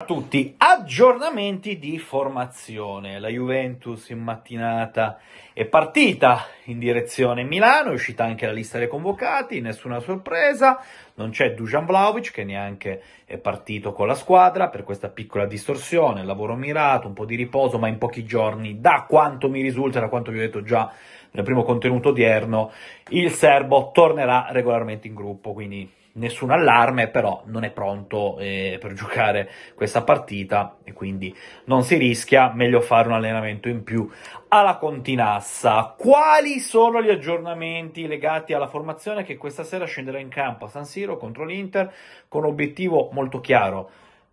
a tutti, aggiornamenti di formazione. La Juventus in mattinata è partita in direzione Milano, è uscita anche la lista dei convocati, nessuna sorpresa, non c'è Dujan Vlaovic che neanche è partito con la squadra per questa piccola distorsione, lavoro mirato, un po' di riposo, ma in pochi giorni, da quanto mi risulta, da quanto vi ho detto già nel primo contenuto odierno, il serbo tornerà regolarmente in gruppo, quindi nessun allarme, però non è pronto eh, per giocare questa partita e quindi non si rischia, meglio fare un allenamento in più alla Continassa. Quali sono gli aggiornamenti legati alla formazione che questa sera scenderà in campo a San Siro contro l'Inter con obiettivo molto chiaro,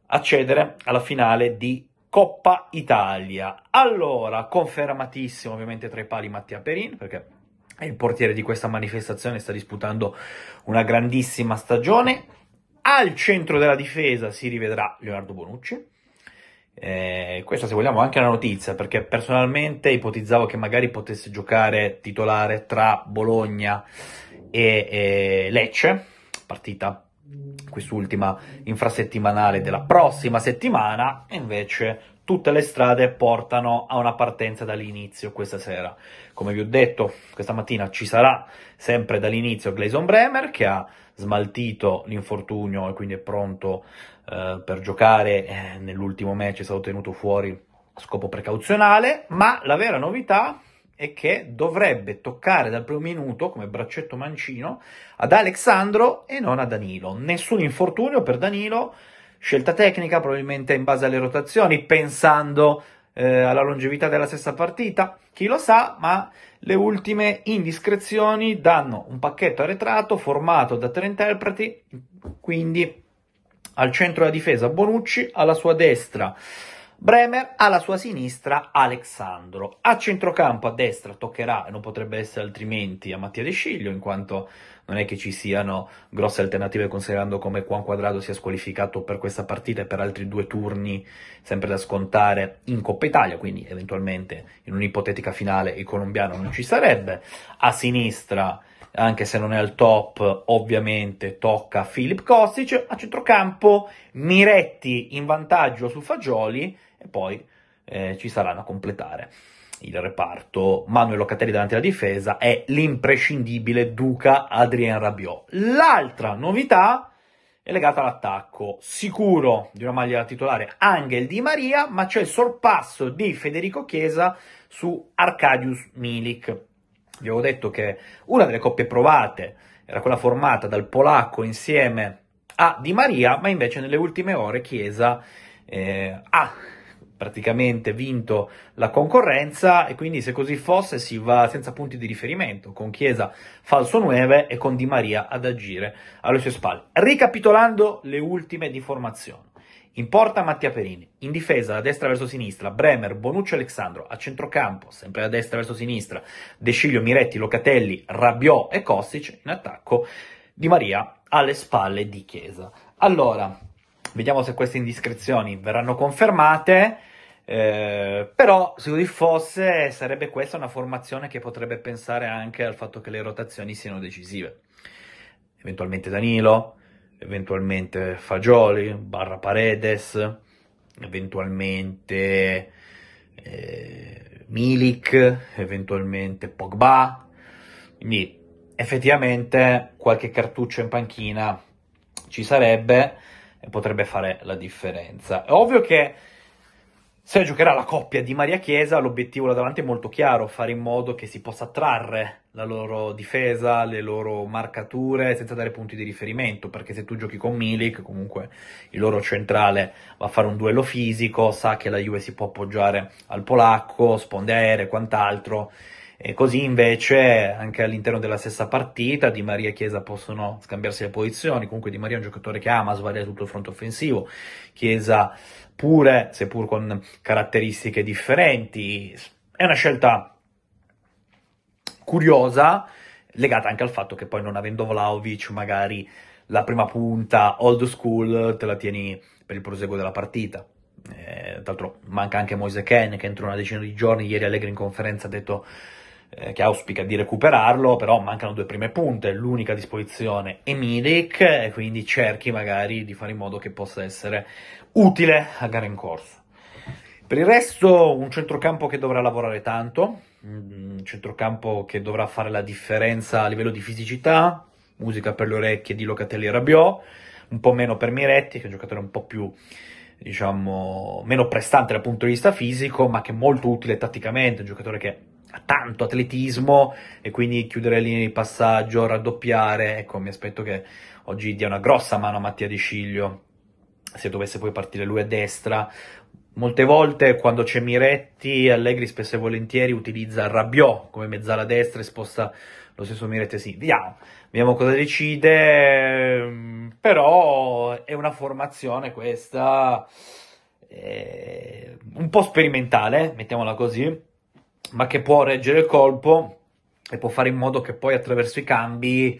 accedere alla finale di Coppa Italia. Allora, confermatissimo ovviamente tra i pali Mattia Perin, perché il portiere di questa manifestazione sta disputando una grandissima stagione. Al centro della difesa si rivedrà Leonardo Bonucci. Eh, questa, se vogliamo, è anche una notizia perché personalmente ipotizzavo che magari potesse giocare titolare tra Bologna e, e Lecce, partita quest'ultima infrasettimanale della prossima settimana, e invece tutte le strade portano a una partenza dall'inizio questa sera. Come vi ho detto, questa mattina ci sarà sempre dall'inizio Gleison Bremer che ha smaltito l'infortunio e quindi è pronto eh, per giocare. Eh, nell'ultimo match è stato tenuto fuori a scopo precauzionale, ma la vera novità è che dovrebbe toccare dal primo minuto come braccetto mancino ad Alexandro e non a Danilo. Nessun infortunio per Danilo scelta tecnica, probabilmente in base alle rotazioni, pensando eh, alla longevità della stessa partita, chi lo sa, ma le ultime indiscrezioni danno un pacchetto arretrato formato da tre interpreti, quindi al centro della difesa Bonucci, alla sua destra Bremer, alla sua sinistra Alexandro. A centrocampo a destra toccherà, e non potrebbe essere altrimenti, a Mattia De Sciglio, in quanto non è che ci siano grosse alternative considerando come Juan Quadrado sia squalificato per questa partita e per altri due turni sempre da scontare in Coppa Italia, quindi eventualmente in un'ipotetica finale il colombiano non ci sarebbe. A sinistra anche se non è al top, ovviamente tocca a Filip Kostic. A centrocampo Miretti in vantaggio su Fagioli e poi eh, ci saranno a completare il reparto Manuel Locatelli davanti alla difesa è l'imprescindibile Duca Adrien Rabiot. L'altra novità è legata all'attacco sicuro di una maglia da titolare anche il Di Maria, ma c'è il sorpasso di Federico Chiesa su Arcadius Milik vi avevo detto che una delle coppie provate era quella formata dal polacco insieme a Di Maria, ma invece nelle ultime ore Chiesa eh, ha praticamente vinto la concorrenza e quindi se così fosse si va senza punti di riferimento, con Chiesa falso 9 e con Di Maria ad agire alle sue spalle. Ricapitolando le ultime di formazione. In porta Mattia Perini, in difesa da destra verso sinistra, Bremer, Bonucci Alessandro, a centrocampo, sempre da destra verso sinistra, De Sciglio, Miretti, Locatelli, Rabiò e Kostic, in attacco Di Maria alle spalle di Chiesa. Allora, vediamo se queste indiscrezioni verranno confermate. Eh, però se così fosse sarebbe questa una formazione che potrebbe pensare anche al fatto che le rotazioni siano decisive eventualmente Danilo eventualmente Fagioli, barra Paredes, eventualmente eh, Milik, eventualmente Pogba. Quindi effettivamente qualche cartuccio in panchina ci sarebbe e potrebbe fare la differenza. È ovvio che se giocherà la coppia di Maria Chiesa, l'obiettivo là davanti è molto chiaro, fare in modo che si possa trarre la loro difesa, le loro marcature, senza dare punti di riferimento, perché se tu giochi con Milik, comunque il loro centrale va a fare un duello fisico, sa che la Juve si può appoggiare al polacco, sponde aeree e quant'altro, e così invece anche all'interno della stessa partita Di Maria e Chiesa possono scambiarsi le posizioni, comunque Di Maria è un giocatore che ama svariare tutto il fronte offensivo, Chiesa pure, seppur con caratteristiche differenti, è una scelta curiosa legata anche al fatto che poi non avendo Vlaovic magari la prima punta old school te la tieni per il proseguo della partita. Eh, tra l'altro manca anche Moise Ken che entro una decina di giorni, ieri Allegri in conferenza ha detto eh, che auspica di recuperarlo, però mancano due prime punte, l'unica a disposizione è Milik, quindi cerchi magari di fare in modo che possa essere utile a gara in corso. Per il resto un centrocampo che dovrà lavorare tanto, un centrocampo che dovrà fare la differenza a livello di fisicità, musica per le orecchie di Locatelli e Rabiot, un po' meno per Miretti, che è un giocatore un po' più diciamo, meno prestante dal punto di vista fisico, ma che è molto utile tatticamente, un giocatore che tanto atletismo e quindi chiudere linee di passaggio, raddoppiare. Ecco, mi aspetto che oggi dia una grossa mano a Mattia Di Sciglio se dovesse poi partire lui a destra. Molte volte quando c'è Miretti, Allegri spesso e volentieri utilizza Rabiot come mezzala destra e sposta lo stesso Miretti a sì. Vediamo, vediamo cosa decide, però è una formazione questa eh, un po' sperimentale, mettiamola così ma che può reggere il colpo e può fare in modo che poi attraverso i cambi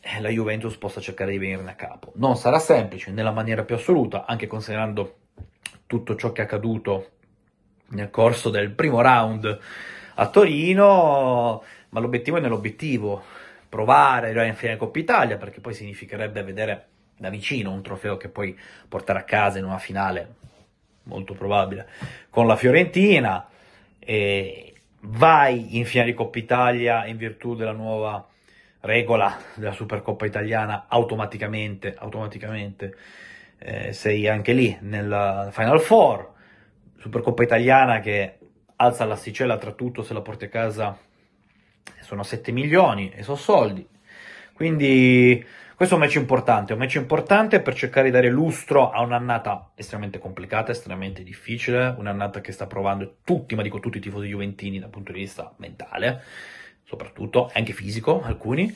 eh, la Juventus possa cercare di venirne a capo. Non sarà semplice nella maniera più assoluta, anche considerando tutto ciò che è accaduto nel corso del primo round a Torino, ma l'obiettivo è nell'obiettivo, provare la finale Coppa Italia, perché poi significherebbe vedere da vicino un trofeo che poi portare a casa in una finale molto probabile con la Fiorentina e, vai in finale di Coppa Italia in virtù della nuova regola della Supercoppa italiana automaticamente, automaticamente eh, sei anche lì nel Final Four, Supercoppa italiana che alza l'asticella tra tutto se la porti a casa sono 7 milioni e sono soldi, quindi questo è un match importante, un match importante per cercare di dare lustro a un'annata estremamente complicata, estremamente difficile, un'annata che sta provando tutti, ma dico tutti i tifosi juventini dal punto di vista mentale, soprattutto, anche fisico alcuni,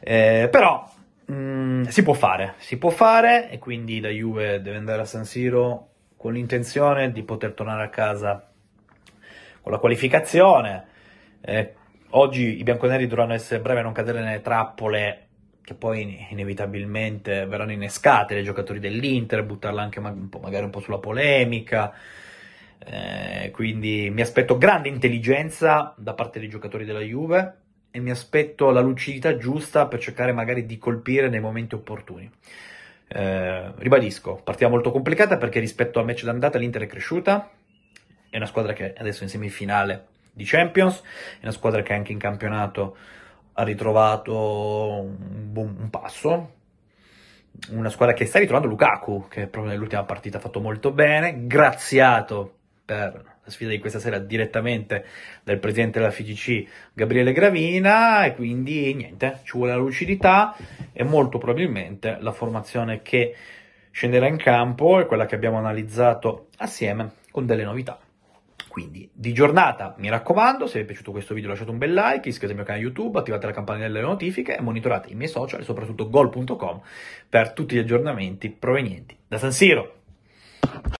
eh, però mh, mm, si può fare, si può fare e quindi la Juve deve andare a San Siro con l'intenzione di poter tornare a casa con la qualificazione. Eh, oggi i bianconeri dovranno essere brevi a non cadere nelle trappole che poi inevitabilmente verranno innescate dai giocatori dell'Inter, buttarla anche un magari un po' sulla polemica. Eh, quindi mi aspetto grande intelligenza da parte dei giocatori della Juve e mi aspetto la lucidità giusta per cercare magari di colpire nei momenti opportuni. Eh, ribadisco, partita molto complicata perché rispetto al match d'andata l'Inter è cresciuta, è una squadra che adesso è in semifinale di Champions, è una squadra che anche in campionato ha ritrovato un, buon, un passo, una squadra che sta ritrovando Lukaku, che proprio nell'ultima partita ha fatto molto bene, graziato per la sfida di questa sera direttamente dal presidente della FGC Gabriele Gravina e quindi niente, ci vuole la lucidità e molto probabilmente la formazione che scenderà in campo è quella che abbiamo analizzato assieme con delle novità quindi di giornata, mi raccomando, se vi è piaciuto questo video lasciate un bel like, iscrivetevi al mio canale YouTube, attivate la campanella delle notifiche e monitorate i miei social e soprattutto gol.com per tutti gli aggiornamenti provenienti da San Siro.